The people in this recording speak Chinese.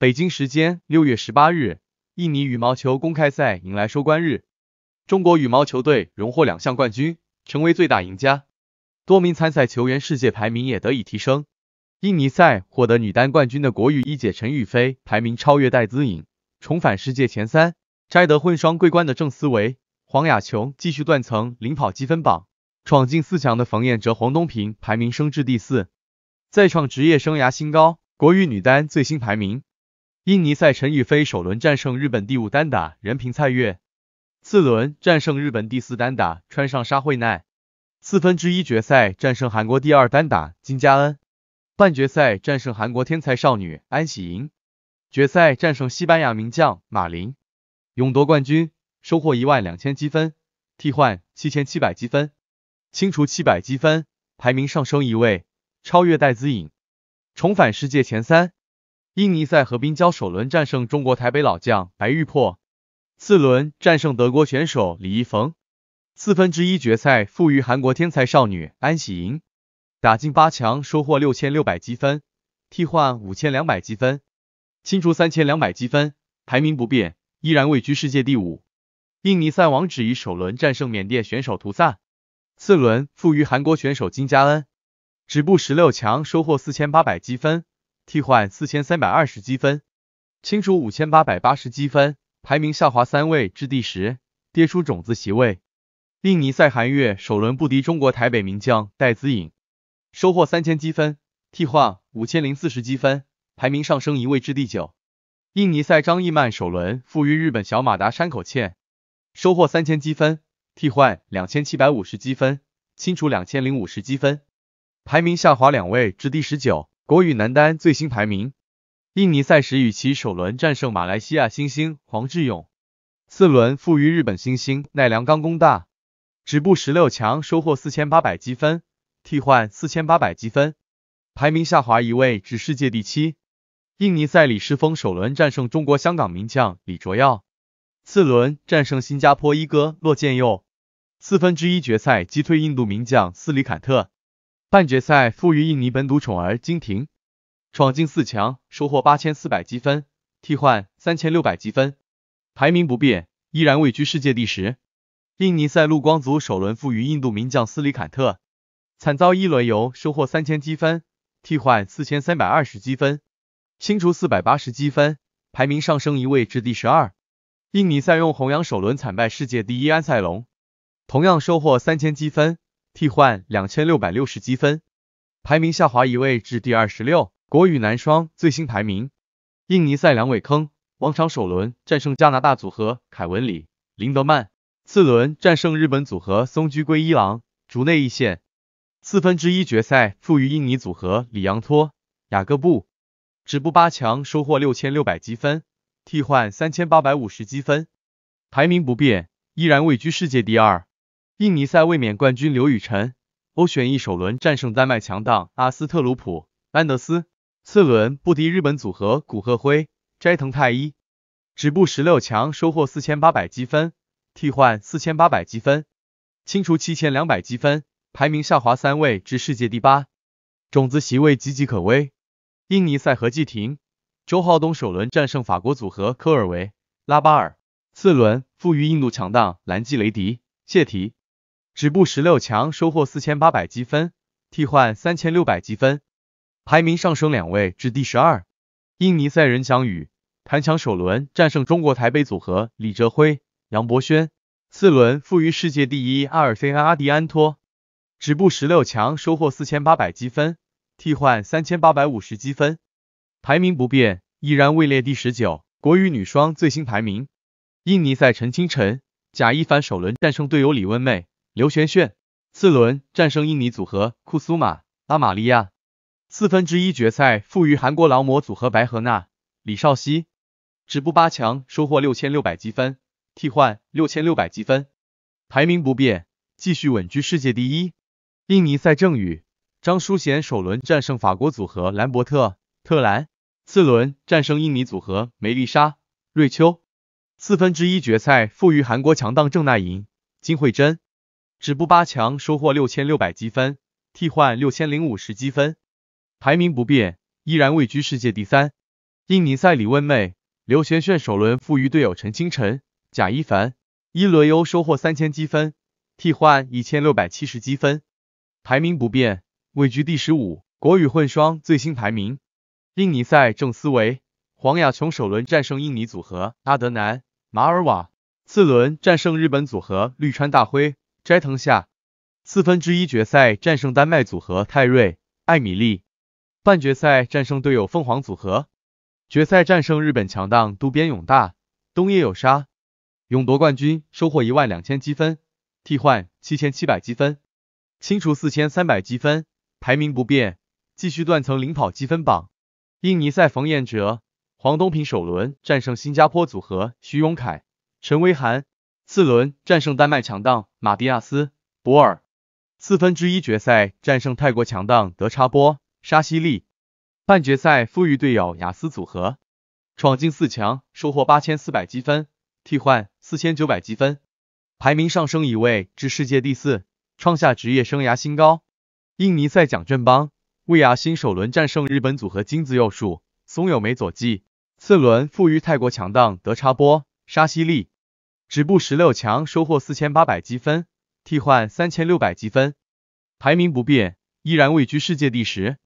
北京时间六月十八日，印尼羽毛球公开赛迎来收官日，中国羽毛球队荣获两项冠军，成为最大赢家。多名参赛球员世界排名也得以提升。印尼赛获得女单冠军的国羽一姐陈雨菲排名超越戴资颖，重返世界前三；摘得混双桂冠的郑思维、黄雅琼继续断层领跑积分榜；闯进四强的冯彦哲、黄东萍排名升至第四，再创职业生涯新高。国羽女单最新排名。印尼赛陈雨菲首轮战胜日本第五单打任平蔡月，次轮战胜日本第四单打川上沙惠奈，四分之一决赛战胜韩国第二单打金佳恩，半决赛战胜韩国天才少女安喜莹，决赛战胜西班牙名将马林，勇夺冠军，收获一万两千积分，替换七千七百积分，清除七百积分，排名上升一位，超越戴资颖，重返世界前三。印尼赛和冰交首轮战胜中国台北老将白玉珀，次轮战胜德国选手李易峰，四分之一决赛负于韩国天才少女安喜莹，打进八强收获六千六百积分，替换五千两百积分，清除三千两百积分，排名不变，依然位居世界第五。印尼赛王芷以首轮战胜缅甸选手图萨，次轮负于韩国选手金佳恩，止步十六强收获四千八百积分。替换四千三百二十积分，清除五千八百八十积分，排名下滑三位至第十，跌出种子席位。印尼赛韩月首轮不敌中国台北名将戴资颖，收获三千积分，替换五千零四十积分，排名上升一位至第九。印尼赛张艺曼首轮负于日本小马达山口茜，收获三千积分，替换两千七百五十积分，清除两千零五十积分，排名下滑两位至第十九。国羽男单最新排名：印尼赛时，与其首轮战胜马来西亚新星黄志勇，次轮负于日本新星奈良刚功大，止步十六强，收获四千八百积分，替换四千八百积分，排名下滑一位至世界第七。印尼赛李诗峰首轮战胜中国香港名将李卓耀，次轮战胜新加坡一哥骆建佑，四分之一决赛击退印度名将斯里坎特。半决赛负于印尼本土宠儿金廷，闯进四强，收获八千四百积分，替换三千六百积分，排名不变，依然位居世界第十。印尼赛路光族首轮负于印度名将斯里坎特，惨遭一轮游，收获三千积分，替换四千三百二十积分，清除四百八十积分，排名上升一位至第十二。印尼赛用弘扬首轮惨败世界第一安塞龙，同样收获三千积分。替换两千六百六十积分，排名下滑一位至第二十六。国羽男双最新排名：印尼赛两尾坑，王昶首轮战胜加拿大组合凯文里林德曼，次轮战胜日本组合松居圭一郎、竹内义宪，四分之一决赛负于印尼组合里昂托雅各布，止步八强收获六千六百积分，替换三千八百五十积分，排名不变，依然位居世界第二。印尼赛卫冕冠军刘雨辰、欧选一首轮战胜丹麦强档阿斯特鲁普、安德斯，次轮不敌日本组合古贺辉、斋藤太一，止步十六强，收获四千八百积分，替换四千八百积分，清除七千两百积分，排名下滑三位至世界第八，种子席位岌岌可危。印尼赛何济霆、周浩东首轮战胜法国组合科尔维、拉巴尔，次轮负于印度强档兰基雷迪、谢提。止步十六强，收获四千八百积分，替换三千六百积分，排名上升两位至第十二。印尼赛人蒋宇谭强首轮战胜中国台北组合李哲辉杨博轩，次轮负于世界第一阿尔菲安阿迪安托。止步十六强，收获四千八百积分，替换三千八百五十积分，排名不变，依然位列第十九。国羽女双最新排名：印尼赛陈清晨贾一凡首轮战胜队友李文妹。刘璇璇，次轮战胜印尼组合库苏马阿玛利亚，四分之一决赛负于韩国劳模组合白荷娜李少熙，止步八强，收获六千六百积分，替换六千六百积分，排名不变，继续稳居世界第一。印尼赛正宇张淑贤首轮战胜法国组合兰伯特特兰，次轮战胜印尼组合梅丽莎瑞秋，四分之一决赛负于韩国强档郑娜莹金惠珍。止步八强，收获六千六百积分，替换六千零五十积分，排名不变，依然位居世界第三。印尼赛李问妹、刘璇璇首轮负于队友陈清晨、贾一凡，一轮游收获三千积分，替换一千六百七十积分，排名不变，位居第十五。国羽混双最新排名：印尼赛郑思维、黄雅琼首轮战胜印尼组合阿德南、马尔瓦，次轮战胜日本组合绿川大辉。斋藤夏四分之一决赛战胜丹麦组合泰瑞·艾米丽，半决赛战胜队友凤凰组合，决赛战胜日本强档渡边勇大、东野有沙，勇夺冠军，收获一万两千积分，替换七千七百积分，清除四千三百积分，排名不变，继续断层领跑积分榜。印尼赛冯彦哲、黄东萍首轮战胜新加坡组合徐永凯、陈薇涵。次轮战胜丹麦强档马蒂亚斯·博尔，四分之一决赛战胜泰国强档德差波·沙西利，半决赛负于队友雅思组合，闯进四强，收获八千四百积分，替换四千九百积分，排名上升一位至世界第四，创下职业生涯新高。印尼赛奖振邦、魏亚新首轮战胜日本组合金子佑树、松友美佐纪，次轮负于泰国强档德差波·沙西利。止步十六强，收获四千八百积分，替换三千六百积分，排名不变，依然位居世界第十。